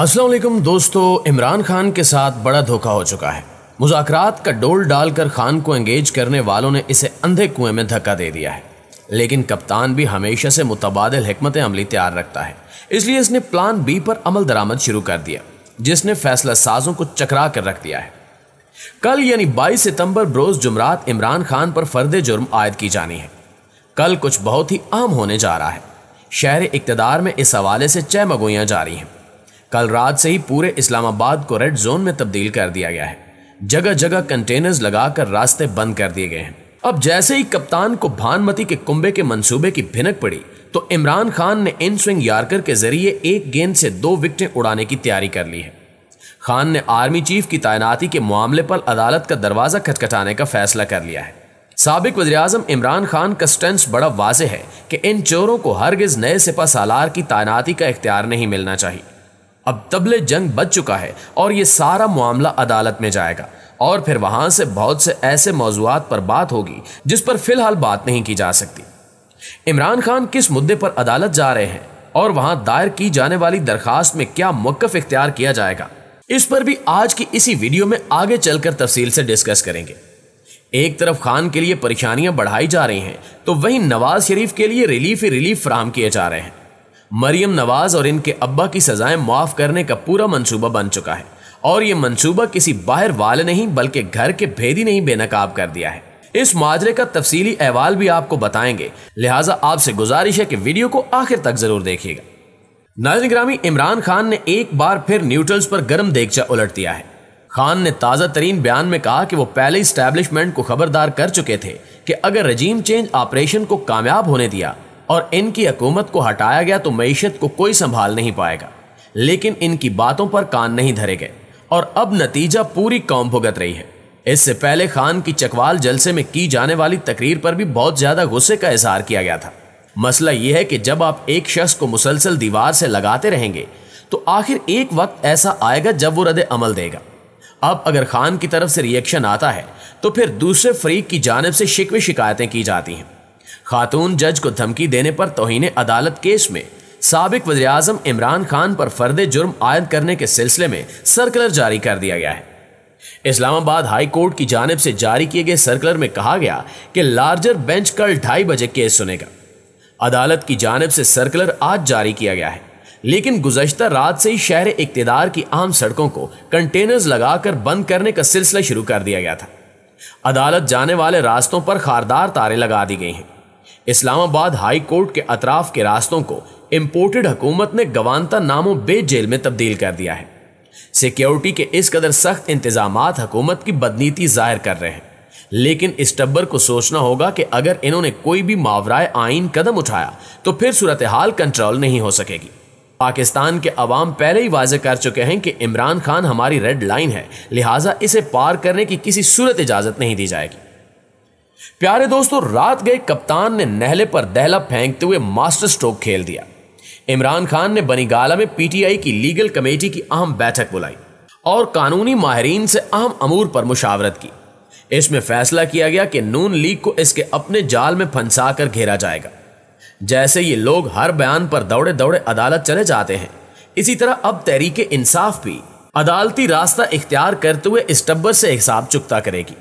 असलम दोस्तों इमरान खान के साथ बड़ा धोखा हो चुका है मुजाकरात का डोल डालकर खान को एंगेज करने वालों ने इसे अंधे कुएं में धक्का दे दिया है लेकिन कप्तान भी हमेशा से मुतबाद हमत अमली तैयार रखता है इसलिए इसने प्लान बी पर अमल दरामद शुरू कर दिया जिसने फैसला साजों को चकरा कर रख दिया है कल यानी 22 सितंबर बरोज जुमरात इमरान खान पर फर्द जुर्म आयद की जानी है कल कुछ बहुत ही अहम होने जा रहा है शहर इकतदार में इस हवाले से चय मगोयाँ जारी हैं कल रात से ही पूरे इस्लामाबाद को रेड जोन में तब्दील कर दिया गया है जगह जगह कंटेनर्स लगाकर रास्ते बंद कर दिए गए हैं अब जैसे ही कप्तान को भानमती के कुंबे के मंसूबे की भिनक पड़ी तो इमरान खान ने इन स्विंग यारकर के जरिए एक गेंद से दो विकटें उड़ाने की तैयारी कर ली है खान ने आर्मी चीफ की तैनाती के मामले पर अदालत का दरवाजा खटखटाने का फैसला कर लिया है सबक वजी अजम इमरान खान का स्टेंस बड़ा वाज है कि इन चोरों को हरगिज नए सिपा सालार की तैनाती का इख्तियार नहीं मिलना चाहिए अब तबले जंग बच चुका है और ये सारा मामला अदालत में जाएगा और फिर वहां से बहुत से ऐसे मौजूद पर बात होगी जिस पर फिलहाल बात नहीं की जा सकती इमरान खान किस मुद्दे पर अदालत जा रहे हैं और वहां दायर की जाने वाली दरखास्त में क्या मौकफ इख्तियार किया जाएगा इस पर भी आज की इसी वीडियो में आगे चलकर तफसील से डिस्कस करेंगे एक तरफ खान के लिए परेशानियां बढ़ाई जा रही हैं तो वहीं नवाज शरीफ के लिए रिलीफ ही रिलीफ फ्राहम किए जा रहे हैं मरियम नवाज और इनके अब्बा की सजाएं माफ करने का पूरा मंसूबा बन चुका है और ये मंसूबा किसी बाहर वाले नहीं बल्कि घर के भेदी नहीं बेनकाब कर दिया है इस माजरे का तफसीली अहवाल भी आपको बताएंगे लिहाजा आपसे गुजारिश है कि वीडियो को आखिर तक जरूर देखिएगा नाजन ग्रामी इमरान खान ने एक बार फिर न्यूट्रल्स पर गर्म देखचा उलट दिया है खान ने ताज़ा तरीन बयान में कहा कि वो पहले इस्टेब्लिशमेंट को खबरदार कर चुके थे कि अगर रजीम चेंज ऑपरेशन को कामयाब होने दिया और इनकी हकूमत को हटाया गया तो मीशत को कोई संभाल नहीं पाएगा लेकिन इनकी बातों पर कान नहीं धरे गए और अब नतीजा पूरी कौम भुगत रही है इससे पहले खान की चकवाल जलसे में की जाने वाली तकरीर पर भी बहुत ज्यादा गुस्से का इजहार किया गया था मसला यह है कि जब आप एक शख्स को मुसलसल दीवार से लगाते रहेंगे तो आखिर एक वक्त ऐसा आएगा जब वो रद अमल देगा अब अगर खान की तरफ से रिएक्शन आता है तो फिर दूसरे फरीक की जानब से शिकवे शिकायतें की जाती हैं खातून जज को धमकी देने पर तोहन अदालत केस में सबक वजी अजम इमरान खान पर फर्द जुर्म आयद करने के सिलसिले में सर्कुलर जारी कर दिया गया है इस्लामाबाद हाई कोर्ट की जानब से जारी किए गए सर्कुलर में कहा गया कि लार्जर बेंच कल ढाई बजे केस सुनेगा अदालत की जानब से सर्कुलर आज जारी किया गया है लेकिन गुजशत रात से ही शहर इकतदार की आम सड़कों को कंटेनर्स लगाकर बंद करने का सिलसिला शुरू कर दिया गया था अदालत जाने वाले रास्तों पर खारदार तारे लगा दी गई हैं इस्लामाबाद हाई कोर्ट के अतराफ के रास्तों को इम्पोर्टेड हुकूमत ने गवानता नामों बे जेल में तब्दील कर दिया है सिक्योरिटी के इस कदर सख्त इंतजाम हुकूमत की बदनीति जाहिर कर रहे हैं लेकिन इस टब्बर को सोचना होगा कि अगर इन्होंने कोई भी मावराए आइन कदम उठाया तो फिर सूरत हाल कंट्रोल नहीं हो सकेगी पाकिस्तान के अवाम पहले ही वाजे कर चुके हैं कि इमरान खान हमारी रेड लाइन है लिहाजा इसे पार करने की किसी सूरत इजाज़त नहीं दी जाएगी प्यारे दोस्तों रात गए कप्तान ने नहले पर दहला फेंकते हुए मास्टर स्ट्रोक खेल दिया इमरान खान ने बनीगाला में पीटीआई की लीगल कमेटी की अहम बैठक बुलाई और कानूनी माहरीन से अहम अमूर पर मुशावरत की इसमें फैसला किया गया कि नून लीग को इसके अपने जाल में फंसा कर घेरा जाएगा जैसे ये लोग हर बयान पर दौड़े दौड़े अदालत चले जाते हैं इसी तरह अब तहरीक इंसाफ भी अदालती रास्ता इख्तियार करते हुए इस टब्बर से हिसाब चुकता करेगी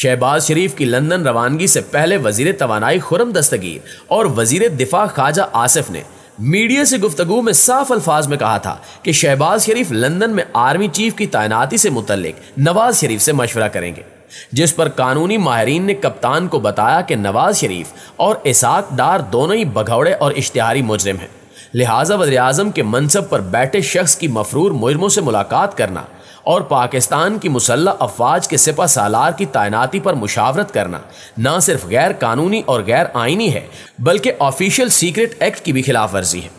शहबाज शरीफ की लंदन रवानगी से पहले वजीर तोानाई खुरम दस्तगीर और वजीर दिफा ख्वाजा आसिफ ने मीडिया से गुफ्तगु में साफ अल्फाज में कहा था कि शहबाज शरीफ लंदन में आर्मी चीफ की तैनाती से मुतलिक नवाज शरीफ से मशवरा करेंगे जिस पर कानूनी माहरीन ने कप्तान को बताया कि नवाज शरीफ और इसाक डार दोनों ही बघौड़े और इश्तहारी मुजरिम हैं लिहाजा वजे अजम के मनसब पर बैठे शख्स की मफरूर मुजरमों से मुलाकात करना और पाकिस्तान की मुसल्ह अफवाज के सिपा सालार की तैनाती पर मुशावरत करना न सिर्फ गैर कानूनी और गैर आइनी है बल्कि ऑफिशियल सीक्रेट एक्ट की भी खिलाफ वर्जी है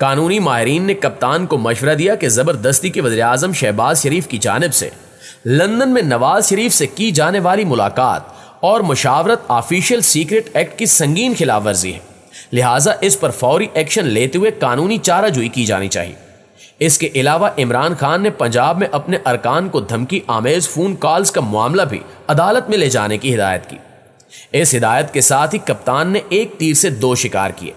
कानूनी माहरीन ने कप्तान को मशवरा दिया कि ज़बरदस्ती के वजे अजम शहबाज शरीफ की जानब से लंदन में नवाज शरीफ से की जाने वाली मुलाकात और मुशावरत ऑफिशियल सीक्रेट एक्ट की संगीन खिलाफ वर्जी है लिहाजा इस पर फौरी एक्शन लेते हुए कानूनी चाराजोई की जानी चाहिए इसके अलावा इमरान खान ने पंजाब में अपने अरकान को धमकी आमेज फोन कॉल्स का मामला भी अदालत में ले जाने की हिदायत की इस हिदायत के साथ ही कप्तान ने एक तीर से दो शिकार किए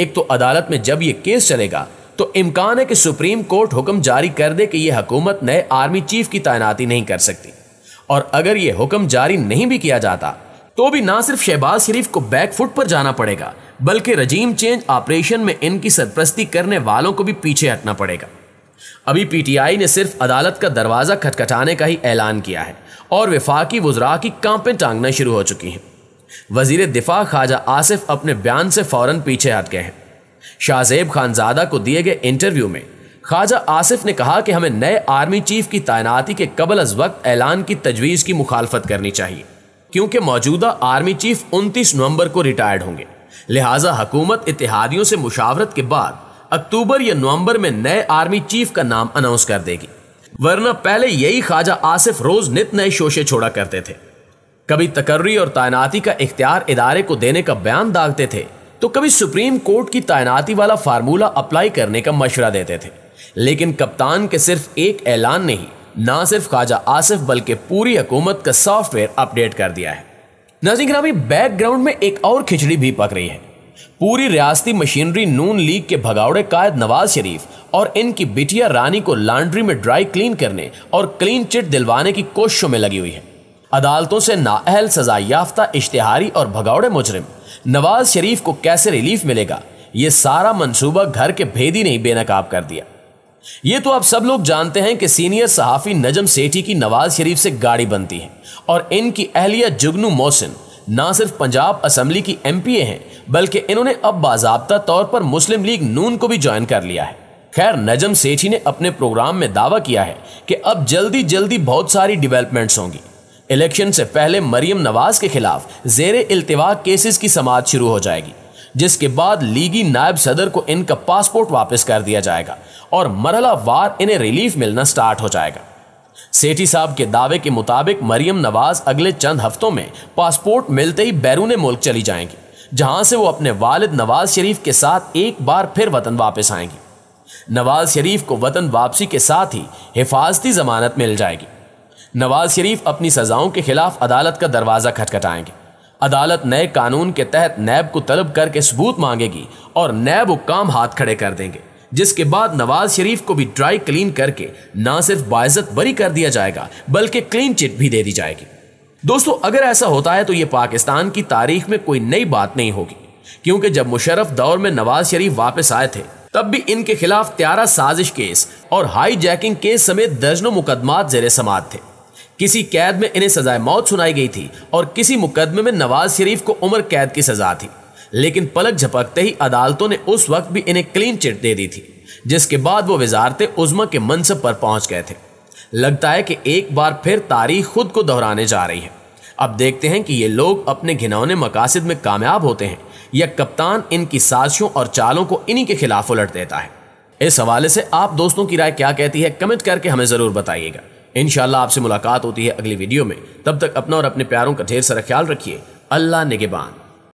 एक तो अदालत में जब यह केस चलेगा तो इम्कान है कि सुप्रीम कोर्ट हुक्म जारी कर दे कि यह हुकूमत नए आर्मी चीफ की तैनाती नहीं कर सकती और अगर यह हुक्म जारी नहीं भी किया जाता तो भी ना सिर्फ शहबाज शरीफ को बैकफुट पर जाना पड़ेगा बल्कि रजीम चेंज ऑपरेशन में इनकी सरप्रस्ती करने वालों को भी पीछे हटना पड़ेगा अभी पीटीआई ने सिर्फ अदालत का दरवाज़ा खटखटाने का ही ऐलान किया है और विफाकी वजरा की कांपें टांगना शुरू हो चुकी हैं वजीर दिफा ख्वाजा आसिफ अपने बयान से फौरन पीछे हट गए हैं शाहजेब खानजादा को दिए गए इंटरव्यू में ख्वाजा आसिफ ने कहा कि हमें नए आर्मी चीफ की तैनाती के कबल अज वक्त ऐलान की तजवीज़ की मुखालफत करनी चाहिए क्योंकि मौजूदा आर्मी चीफ उनतीस नवंबर को रिटायर्ड होंगे लिहाजा हुकूमत इतिहादियों से मुशावरत के बाद अक्टूबर या नवंबर में नए आर्मी चीफ का नाम अनाउंस कर देगी वरना पहले यही ख्वाजा आसिफ रोज नित नए शोशे छोड़ा करते थे कभी तकर्री और तैनाती का इख्तियार इदारे को देने का बयान दागते थे तो कभी सुप्रीम कोर्ट की तैनाती वाला फार्मूला अप्लाई करने का मशवरा देते थे लेकिन कप्तान के सिर्फ एक ऐलान ने ही ना सिर्फ ख्वाजा आसिफ बल्कि पूरी हुकूमत का सॉफ्टवेयर अपडेट कर दिया है नाजिन ग्रामी बैकग्राउंड में एक और खिचड़ी भी पक रही है पूरी रियासती मशीनरी नून लीग के भगावड़े कायद नवाज शरीफ और इनकी बिटिया रानी को लॉन्ड्री में ड्राई क्लीन करने और क्लीन चिट दिलवाने की कोशिशों में लगी हुई है अदालतों से नाअहल सजा याफ्ता इश्तिहारी और भगावड़े मुजरिम नवाज शरीफ को कैसे रिलीफ मिलेगा ये सारा मंसूबा घर के भेदी ही बेनकाब कर दिया ये तो आप सब लोग जानते हैं कि सीनियर सहाफ़ी नजम सेठी की नवाज शरीफ से गाड़ी बनती है और इनकी अहलिया जुगनू मोहसिन ना सिर्फ पंजाब असम्बली की एमपीए हैं बल्कि इन्होंने अब बाबा तौर पर मुस्लिम लीग नून को भी ज्वाइन कर लिया है खैर नजम सेठी ने अपने प्रोग्राम में दावा किया है कि अब जल्दी जल्दी बहुत सारी डेवलपमेंट्स होंगी इलेक्शन से पहले मरियम नवाज के खिलाफ जेर अल्तवा केसेस की समाज शुरू हो जाएगी जिसके बाद लीगी नायब सदर को इनका पासपोर्ट वापस कर दिया जाएगा और मरला वार इन्हें रिलीफ मिलना स्टार्ट हो जाएगा सेठी साहब के दावे के मुताबिक मरियम नवाज अगले चंद हफ्तों में पासपोर्ट मिलते ही बैरून मुल्क चली जाएंगी जहां से वो अपने वालिद नवाज शरीफ के साथ एक बार फिर वतन वापस आएंगी नवाज शरीफ को वतन वापसी के साथ ही हिफाजती जमानत मिल जाएगी नवाज शरीफ अपनी सजाओं के खिलाफ अदालत का दरवाज़ा खटखटाएंगे अदालत नए कानून के तहत नैब को तलब करके सबूत मांगेगी और नैब काम हाथ खड़े कर देंगे जिसके बाद नवाज शरीफ को भी ड्राई क्लीन करके ना सिर्फ बाइजत बरी कर दिया जाएगा बल्कि क्लीन चिट भी दे दी जाएगी दोस्तों अगर ऐसा होता है तो ये पाकिस्तान की तारीख में कोई नई बात नहीं होगी क्योंकि जब मुशरफ दौर में नवाज शरीफ वापस आए थे तब भी इनके खिलाफ त्यारा साजिश केस और हाई जैकिंग केस समेत दर्जनों मुकदमात जेर समात थे किसी कैद में इन्हें सजाए मौत सुनाई गई थी और किसी मुकदमे में नवाज शरीफ को उम्र कैद की सजा थी लेकिन पलक झपकते ही अदालतों ने उस वक्त भी इन्हें क्लीन चिट दे दी थी जिसके बाद वो वजारत उजमा के मनसब पर पहुंच गए थे लगता है कि एक बार फिर तारीख खुद को दोहराने जा रही है अब देखते हैं कि ये लोग अपने घिनौने मकासद में कामयाब होते हैं या कप्तान इनकी साजिशों और चालों को इन्हीं के खिलाफ उलट देता है इस हवाले से आप दोस्तों की राय क्या कहती है कमेंट करके हमें ज़रूर बताइएगा इन आपसे मुलाकात होती है अगली वीडियो में तब तक अपना और अपने प्यारों का ढेर सारा ख्याल रखिए अल्लाह निगेबान